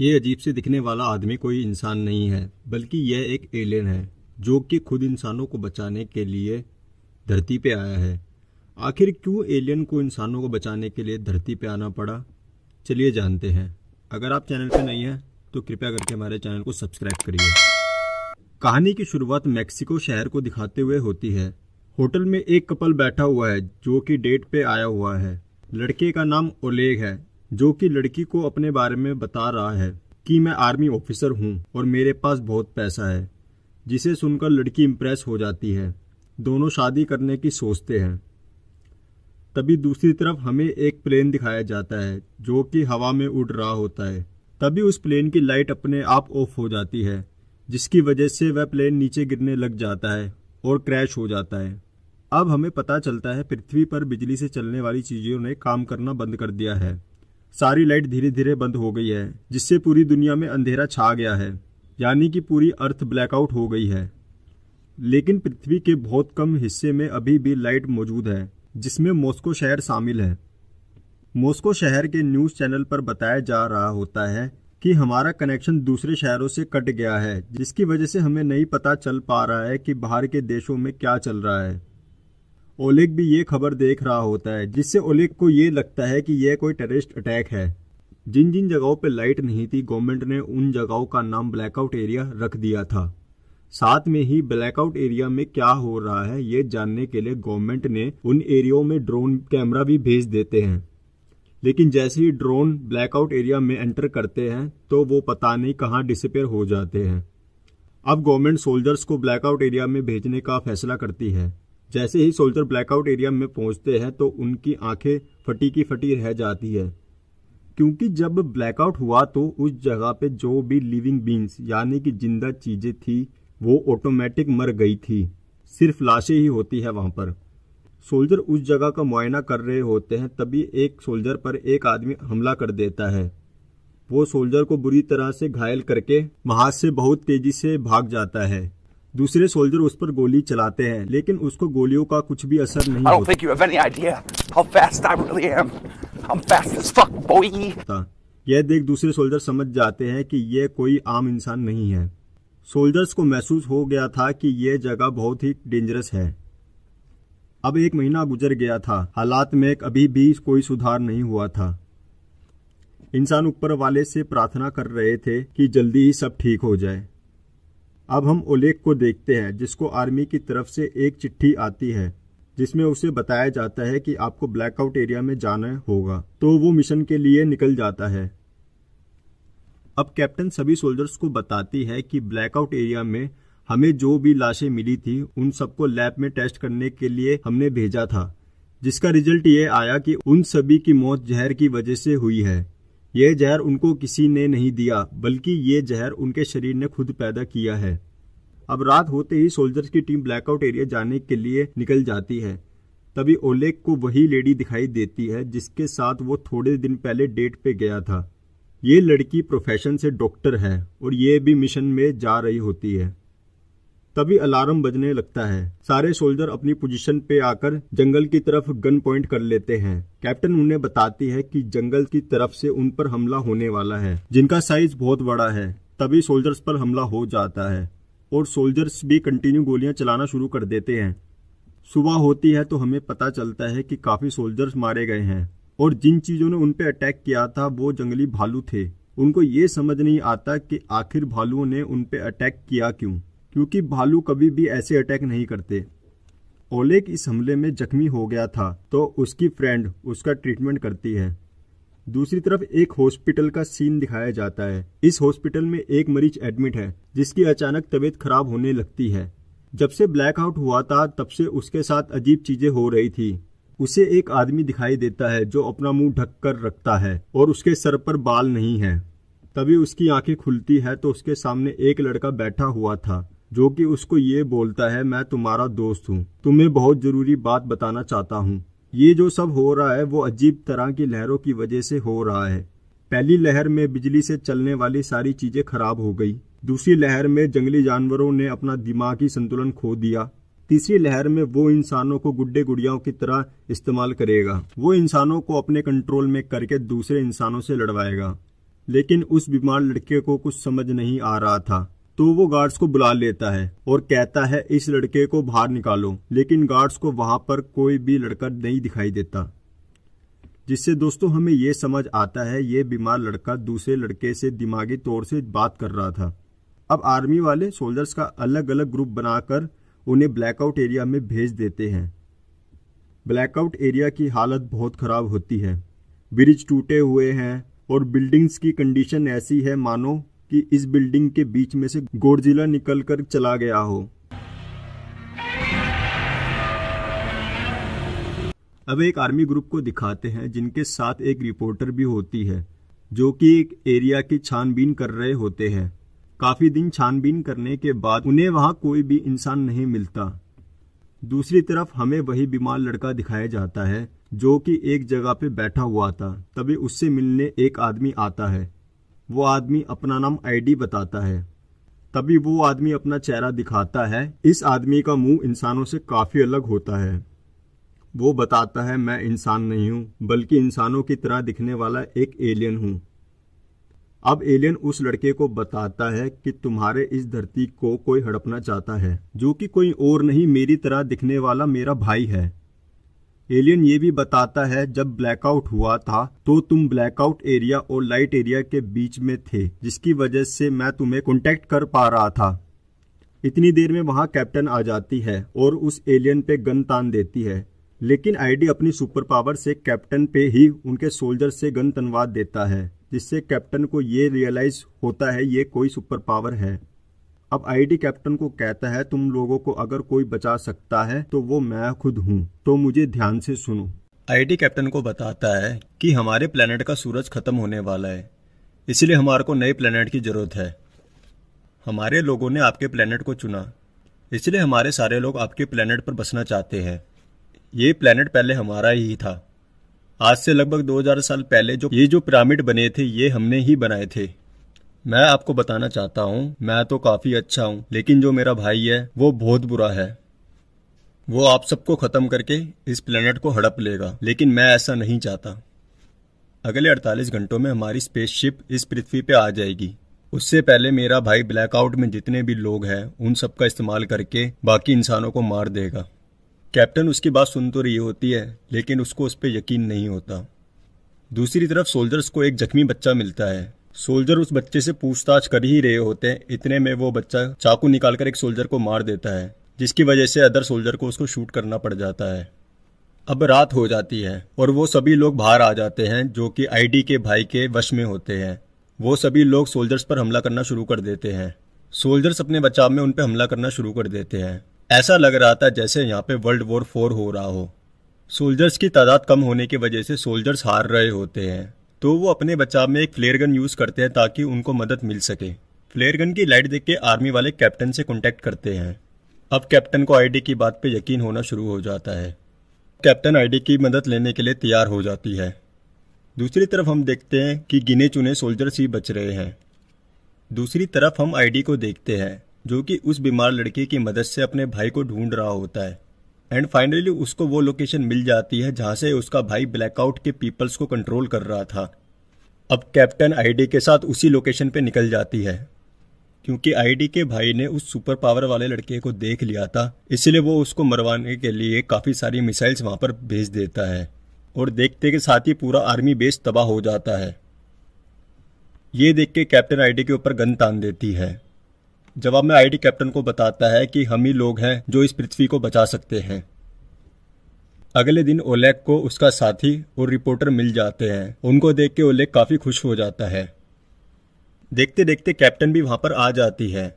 ये अजीब से दिखने वाला आदमी कोई इंसान नहीं है बल्कि यह एक एलियन है जो कि खुद इंसानों को बचाने के लिए धरती पे आया है आखिर क्यों एलियन को इंसानों को बचाने के लिए धरती पे आना पड़ा चलिए जानते हैं अगर आप चैनल पे नहीं हैं तो कृपया करके हमारे चैनल को सब्सक्राइब करिए कहानी की शुरुआत मैक्सिको शहर को दिखाते हुए होती है होटल में एक कपल बैठा हुआ है जो कि डेट पे आया हुआ है लड़के का नाम ओलेग है जो कि लड़की को अपने बारे में बता रहा है कि मैं आर्मी ऑफिसर हूँ और मेरे पास बहुत पैसा है जिसे सुनकर लड़की इम्प्रेस हो जाती है दोनों शादी करने की सोचते हैं तभी दूसरी तरफ हमें एक प्लेन दिखाया जाता है जो कि हवा में उड़ रहा होता है तभी उस प्लेन की लाइट अपने आप ऑफ हो जाती है जिसकी वजह से वह प्लेन नीचे गिरने लग जाता है और क्रैश हो जाता है अब हमें पता चलता है पृथ्वी पर बिजली से चलने वाली चीज़ों ने काम करना बंद कर दिया है सारी लाइट धीरे धीरे बंद हो गई है जिससे पूरी दुनिया में अंधेरा छा गया है यानी कि पूरी अर्थ ब्लैकआउट हो गई है लेकिन पृथ्वी के बहुत कम हिस्से में अभी भी लाइट मौजूद है जिसमें मॉस्को शहर शामिल है मॉस्को शहर के न्यूज़ चैनल पर बताया जा रहा होता है कि हमारा कनेक्शन दूसरे शहरों से कट गया है जिसकी वजह से हमें नहीं पता चल पा रहा है कि बाहर के देशों में क्या चल रहा है ओलेग भी ये खबर देख रहा होता है जिससे ओलेग को ये लगता है कि यह कोई टेररिस्ट अटैक है जिन जिन जगहों पर लाइट नहीं थी गवर्नमेंट ने उन जगहों का नाम ब्लैकआउट एरिया रख दिया था साथ में ही ब्लैकआउट एरिया में क्या हो रहा है ये जानने के लिए गवर्नमेंट ने उन एरियो में ड्रोन कैमरा भी भेज देते हैं लेकिन जैसे ही ड्रोन ब्लैकआउट एरिया में एंटर करते हैं तो वो पता नहीं कहाँ डिसअपेयर हो जाते हैं अब गवर्नमेंट सोल्जर्स को ब्लैकआउट एरिया में भेजने का फैसला करती है जैसे ही सोल्जर ब्लैकआउट एरिया में पहुंचते हैं तो उनकी आंखें फटी की फटी रह जाती है क्योंकि जब ब्लैकआउट हुआ तो उस जगह पे जो भी लिविंग बींग्स यानी कि जिंदा चीज़ें थी वो ऑटोमेटिक मर गई थी सिर्फ लाशें ही होती है वहाँ पर सोल्जर उस जगह का मुआयना कर रहे होते हैं तभी एक सोल्जर पर एक आदमी हमला कर देता है वो सोल्जर को बुरी तरह से घायल करके वहाँ से बहुत तेज़ी से भाग जाता है दूसरे सोल्जर उस पर गोली चलाते हैं लेकिन उसको गोलियों का कुछ भी असर नहीं होता यह देख दूसरे सोल्जर समझ जाते हैं कि यह कोई आम इंसान नहीं है सोल्जर्स को महसूस हो गया था कि यह जगह बहुत ही डेंजरस है अब एक महीना गुजर गया था हालात में अभी भी कोई सुधार नहीं हुआ था इंसान ऊपर वाले से प्रार्थना कर रहे थे कि जल्दी ही सब ठीक हो जाए अब हम ओलेग को देखते हैं जिसको आर्मी की तरफ से एक चिट्ठी आती है जिसमें उसे बताया जाता है कि आपको ब्लैकआउट एरिया में जाना होगा तो वो मिशन के लिए निकल जाता है अब कैप्टन सभी सोल्जर्स को बताती है कि ब्लैकआउट एरिया में हमें जो भी लाशें मिली थी उन सबको लैब में टेस्ट करने के लिए हमने भेजा था जिसका रिजल्ट ये आया कि उन सभी की मौत जहर की वजह से हुई है यह जहर उनको किसी ने नहीं दिया बल्कि ये जहर उनके शरीर ने खुद पैदा किया है अब रात होते ही सोल्जर्स की टीम ब्लैकआउट एरिया जाने के लिए निकल जाती है तभी ओलेक को वही लेडी दिखाई देती है जिसके साथ वो थोड़े दिन पहले डेट पे गया था ये लड़की प्रोफेशन से डॉक्टर है और ये भी मिशन में जा रही होती है तभी अलार्म बजने लगता है सारे सोल्जर अपनी पोजीशन पे आकर जंगल की तरफ गन पॉइंट कर लेते हैं कैप्टन उन्हें बताती है कि जंगल की तरफ से उन पर हमला होने वाला है जिनका साइज बहुत बड़ा है तभी सोल्जर्स पर हमला हो जाता है और सोल्जर्स भी कंटिन्यू गोलियां चलाना शुरू कर देते हैं सुबह होती है तो हमें पता चलता है कि काफी सोल्जर्स मारे गए हैं और जिन चीजों ने उनपे अटैक किया था वो जंगली भालू थे उनको ये समझ नहीं आता कि आखिर भालुओं ने उनपे अटैक किया क्यों क्योंकि भालू कभी भी ऐसे अटैक नहीं करते ओलेक इस हमले में जख्मी हो गया था तो उसकी फ्रेंड उसका ट्रीटमेंट करती है दूसरी तरफ एक हॉस्पिटल का सीन दिखाया जाता है इस हॉस्पिटल में एक मरीज एडमिट है जिसकी अचानक तबीयत खराब होने लगती है जब से ब्लैकआउट हुआ था तब से उसके साथ अजीब चीजें हो रही थी उसे एक आदमी दिखाई देता है जो अपना मुंह ढक कर रखता है और उसके सर पर बाल नहीं है तभी उसकी आंखें खुलती है तो उसके सामने एक लड़का बैठा हुआ था जो कि उसको ये बोलता है मैं तुम्हारा दोस्त हूँ तुम्हें बहुत ज़रूरी बात बताना चाहता हूँ ये जो सब हो रहा है वो अजीब तरह की लहरों की वजह से हो रहा है पहली लहर में बिजली से चलने वाली सारी चीज़ें खराब हो गई दूसरी लहर में जंगली जानवरों ने अपना दिमागी संतुलन खो दिया तीसरी लहर में वो इंसानों को गुड्डे गुड़ियाओं की तरह इस्तेमाल करेगा वो इंसानों को अपने कंट्रोल में करके दूसरे इंसानों से लड़वाएगा लेकिन उस बीमार लड़के को कुछ समझ नहीं आ रहा था तो वो गार्ड्स को बुला लेता है और कहता है इस लड़के को बाहर निकालो लेकिन गार्ड्स को वहां पर कोई भी लड़का नहीं दिखाई देता जिससे दोस्तों हमें ये समझ आता है ये बीमार लड़का दूसरे लड़के से दिमागी तौर से बात कर रहा था अब आर्मी वाले सोल्जर्स का अलग अलग ग्रुप बनाकर उन्हें ब्लैकआउट एरिया में भेज देते हैं ब्लैकआउट एरिया की हालत बहुत ख़राब होती है ब्रिज टूटे हुए हैं और बिल्डिंग्स की कंडीशन ऐसी है मानो कि इस बिल्डिंग के बीच में से गोडजिला निकलकर चला गया हो अब एक आर्मी ग्रुप को दिखाते हैं जिनके साथ एक रिपोर्टर भी होती है जो कि एक एरिया की छानबीन कर रहे होते हैं काफ़ी दिन छानबीन करने के बाद उन्हें वहां कोई भी इंसान नहीं मिलता दूसरी तरफ हमें वही बीमार लड़का दिखाया जाता है जो कि एक जगह पे बैठा हुआ था तभी उससे मिलने एक आदमी आता है वो आदमी अपना नाम आईडी बताता है तभी वो आदमी अपना चेहरा दिखाता है इस आदमी का मुंह इंसानों से काफ़ी अलग होता है वो बताता है मैं इंसान नहीं हूँ बल्कि इंसानों की तरह दिखने वाला एक एलियन हूँ अब एलियन उस लड़के को बताता है कि तुम्हारे इस धरती को कोई हड़पना चाहता है जो कि कोई और नहीं मेरी तरह दिखने वाला मेरा भाई है एलियन ये भी बताता है जब ब्लैकआउट हुआ था तो तुम ब्लैकआउट एरिया और लाइट एरिया के बीच में थे जिसकी वजह से मैं तुम्हें कॉन्टेक्ट कर पा रहा था इतनी देर में वहाँ कैप्टन आ जाती है और उस एलियन पे गन तान देती है लेकिन आईडी अपनी सुपर पावर से कैप्टन पे ही उनके सोल्जर से गन तनवा देता है जिससे कैप्टन को ये रियलाइज होता है ये कोई सुपर पावर है अब आईडी कैप्टन को कहता है तुम लोगों को अगर कोई बचा सकता है तो वो मैं खुद हूँ तो मुझे ध्यान से सुनो आईडी कैप्टन को बताता है कि हमारे प्लेनेट का सूरज खत्म होने वाला है इसलिए हमारे को नए प्लेनेट की ज़रूरत है हमारे लोगों ने आपके प्लेनेट को चुना इसलिए हमारे सारे लोग आपके प्लेनेट पर बसना चाहते हैं ये प्लेनेट पहले हमारा ही था आज से लगभग 2000 साल पहले जो ये जो पिरामिड बने थे ये हमने ही बनाए थे मैं आपको बताना चाहता हूँ मैं तो काफी अच्छा हूँ लेकिन जो मेरा भाई है वो बहुत बुरा है वो आप सबको खत्म करके इस प्लेनेट को हड़प लेगा लेकिन मैं ऐसा नहीं चाहता अगले 48 घंटों में हमारी स्पेसशिप इस पृथ्वी पे आ जाएगी उससे पहले मेरा भाई ब्लैकआउट में जितने भी लोग हैं उन सबका इस्तेमाल करके बाकी इंसानों को मार देगा कैप्टन उसकी बात सुन तो रही होती है लेकिन उसको उस पर यकीन नहीं होता दूसरी तरफ सोल्जर्स को एक जख्मी बच्चा मिलता है सोल्जर उस बच्चे से पूछताछ कर ही रहे होते हैं इतने में वो बच्चा चाकू निकालकर एक सोल्जर को मार देता है जिसकी वजह से अदर सोल्जर को उसको शूट करना पड़ जाता है अब रात हो जाती है और वो सभी लोग बाहर आ जाते हैं जो कि आईडी के भाई के वश में होते हैं वो सभी लोग सोल्जर्स पर हमला करना शुरू कर देते हैं सोल्जर्स अपने बचाव में उन पर हमला करना शुरू कर देते हैं ऐसा लग रहा था जैसे यहाँ पे वर्ल्ड वॉर फोर हो रहा हो सोल्जर्स की तादाद कम होने की वजह से सोल्जर्स हार रहे होते हैं तो वो अपने बचाव में एक फ्लेयर गन यूज़ करते हैं ताकि उनको मदद मिल सके फ्लेयर गन की लाइट देख के आर्मी वाले कैप्टन से कॉन्टैक्ट करते हैं अब कैप्टन को आईडी की बात पे यकीन होना शुरू हो जाता है कैप्टन आईडी की मदद लेने के लिए तैयार हो जाती है दूसरी तरफ हम देखते हैं कि गिने चुने सोल्जर्स ही बच रहे हैं दूसरी तरफ हम आईडी को देखते हैं जो कि उस बीमार लड़के की मदद से अपने भाई को ढूंढ रहा होता है एंड फाइनली उसको वो लोकेशन मिल जाती है जहां से उसका भाई ब्लैकआउट के पीपल्स को कंट्रोल कर रहा था अब कैप्टन आईडी के साथ उसी लोकेशन पे निकल जाती है क्योंकि आईडी के भाई ने उस सुपर पावर वाले लड़के को देख लिया था इसलिए वो उसको मरवाने के लिए काफ़ी सारी मिसाइल्स वहां पर भेज देता है और देखते के साथ ही पूरा आर्मी बेस तबाह हो जाता है ये देख के कैप्टन आईडी के ऊपर गन तान देती है जवाब में आईडी कैप्टन को बताता है कि हम ही लोग हैं जो इस पृथ्वी को बचा सकते हैं अगले दिन ओलेक को उसका साथी और रिपोर्टर मिल जाते हैं उनको देख के ओलेक काफी खुश हो जाता है देखते देखते कैप्टन भी वहां पर आ जाती है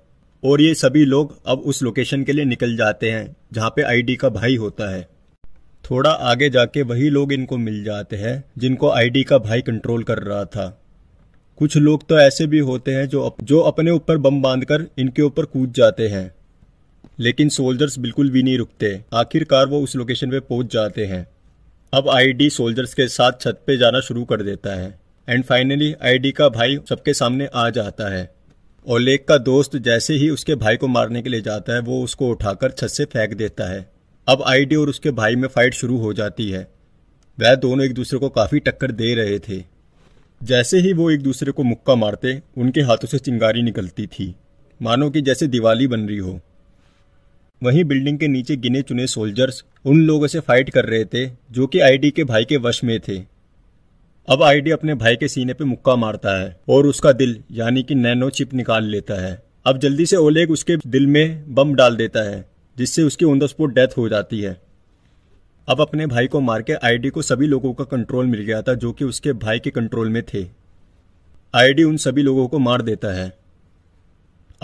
और ये सभी लोग अब उस लोकेशन के लिए निकल जाते हैं जहाँ पे आईडी का भाई होता है थोड़ा आगे जाके वही लोग इनको मिल जाते हैं जिनको आईडी का भाई कंट्रोल कर रहा था कुछ लोग तो ऐसे भी होते हैं जो अप, जो अपने ऊपर बम बांधकर इनके ऊपर कूद जाते हैं लेकिन सोल्जर्स बिल्कुल भी नहीं रुकते आखिरकार वो उस लोकेशन पे पहुंच जाते हैं अब आईडी सोल्जर्स के साथ छत पे जाना शुरू कर देता है एंड फाइनली आईडी का भाई सबके सामने आ जाता है और लेक का दोस्त जैसे ही उसके भाई को मारने के लिए जाता है वो उसको उठाकर छत से फेंक देता है अब आईडी और उसके भाई में फाइट शुरू हो जाती है वह दोनों एक दूसरे को काफ़ी टक्कर दे रहे थे जैसे ही वो एक दूसरे को मुक्का मारते उनके हाथों से चिंगारी निकलती थी मानो कि जैसे दिवाली बन रही हो वहीं बिल्डिंग के नीचे गिने चुने सोल्जर्स उन लोगों से फाइट कर रहे थे जो कि आईडी के भाई के वश में थे अब आईडी अपने भाई के सीने पे मुक्का मारता है और उसका दिल यानी कि नैनो चिप निकाल लेता है अब जल्दी से ओलेग उसके दिल में बम डाल देता है जिससे उसकी ऑन द स्पॉट डेथ हो जाती है अब अपने भाई को मार के आईडी को सभी लोगों का कंट्रोल मिल गया था जो कि उसके भाई के कंट्रोल में थे आईडी उन सभी लोगों को मार देता है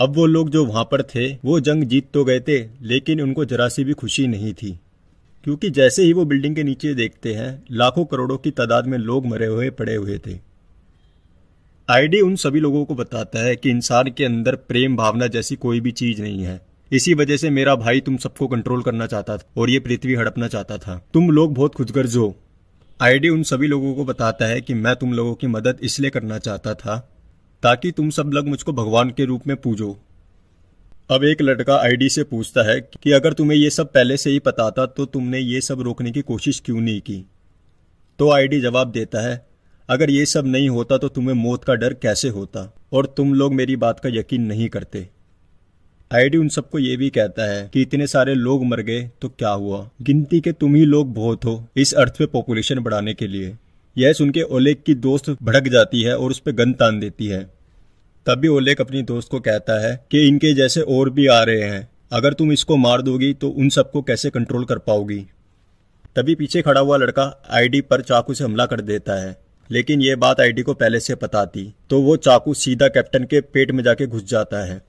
अब वो लोग जो वहां पर थे वो जंग जीत तो गए थे लेकिन उनको जरा सी भी खुशी नहीं थी क्योंकि जैसे ही वो बिल्डिंग के नीचे देखते हैं लाखों करोड़ों की तादाद में लोग मरे हुए पड़े हुए थे आईडी उन सभी लोगों को बताता है कि इंसान के अंदर प्रेम भावना जैसी कोई भी चीज नहीं है इसी वजह से मेरा भाई तुम सबको कंट्रोल करना चाहता था और ये पृथ्वी हड़पना चाहता था तुम लोग बहुत खुदगर्ज हो आईडी उन सभी लोगों को बताता है कि मैं तुम लोगों की मदद इसलिए करना चाहता था ताकि तुम सब लोग मुझको भगवान के रूप में पूजो अब एक लड़का आईडी से पूछता है कि अगर तुम्हें ये सब पहले से ही पता था तो तुमने ये सब रोकने की कोशिश क्यों नहीं की तो आईडी जवाब देता है अगर ये सब नहीं होता तो तुम्हें मौत का डर कैसे होता और तुम लोग मेरी बात का यकीन नहीं करते आईडी उन सबको ये भी कहता है कि इतने सारे लोग मर गए तो क्या हुआ गिनती के तुम ही लोग बहुत हो इस अर्थ पे पॉपुलेशन बढ़ाने के लिए यह सुन के ओलेग की दोस्त भड़क जाती है और उस पर गन तान देती है तभी ओलेग अपनी दोस्त को कहता है कि इनके जैसे और भी आ रहे हैं अगर तुम इसको मार दोगी तो उन सबको कैसे कंट्रोल कर पाओगी तभी पीछे खड़ा हुआ लड़का आईडी पर चाकू से हमला कर देता है लेकिन ये बात आईडी को पहले से पता थी तो वो चाकू सीधा कैप्टन के पेट में जाके घुस जाता है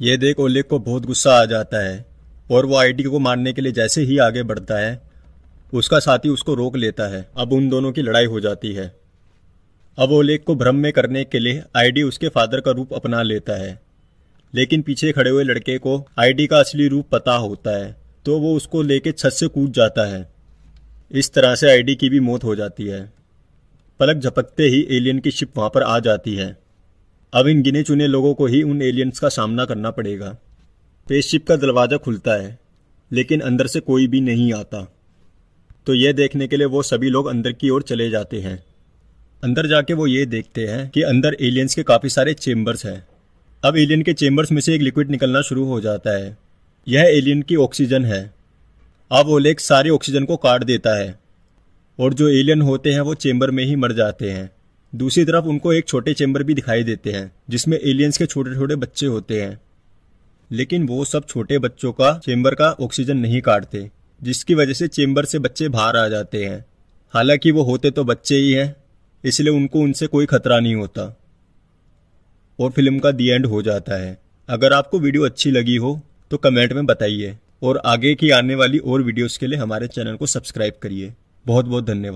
ये देख ओलेग को बहुत गुस्सा आ जाता है और वो आईडी को मारने के लिए जैसे ही आगे बढ़ता है उसका साथी उसको रोक लेता है अब उन दोनों की लड़ाई हो जाती है अब ओलेग को भ्रम में करने के लिए आईडी उसके फादर का रूप अपना लेता है लेकिन पीछे खड़े हुए लड़के को आईडी का असली रूप पता होता है तो वो उसको लेके छत से कूद जाता है इस तरह से आईडी की भी मौत हो जाती है पलक झपकते ही एलियन की शिप वहां पर आ जाती है अब इन गिने चुने लोगों को ही उन एलियंस का सामना करना पड़ेगा स्पेसशिप का दरवाज़ा खुलता है लेकिन अंदर से कोई भी नहीं आता तो यह देखने के लिए वो सभी लोग अंदर की ओर चले जाते हैं अंदर जाके वो ये देखते हैं कि अंदर एलियंस के काफ़ी सारे चेम्बर्स हैं अब एलियन के चेम्बर्स में से एक लिक्विड निकलना शुरू हो जाता है यह एलियन की ऑक्सीजन है अब वो लेक सारे ऑक्सीजन को काट देता है और जो एलियन होते हैं वो चेम्बर में ही मर जाते हैं दूसरी तरफ उनको एक छोटे चैम्बर भी दिखाई देते हैं जिसमें एलियंस के छोटे छोटे बच्चे होते हैं लेकिन वो सब छोटे बच्चों का चेम्बर का ऑक्सीजन नहीं काटते जिसकी वजह से चेम्बर से बच्चे बाहर आ जाते हैं हालांकि वो होते तो बच्चे ही हैं इसलिए उनको उनसे कोई खतरा नहीं होता और फिल्म का दी एंड हो जाता है अगर आपको वीडियो अच्छी लगी हो तो कमेंट में बताइए और आगे की आने वाली और वीडियोस के लिए हमारे चैनल को सब्सक्राइब करिए बहुत बहुत धन्यवाद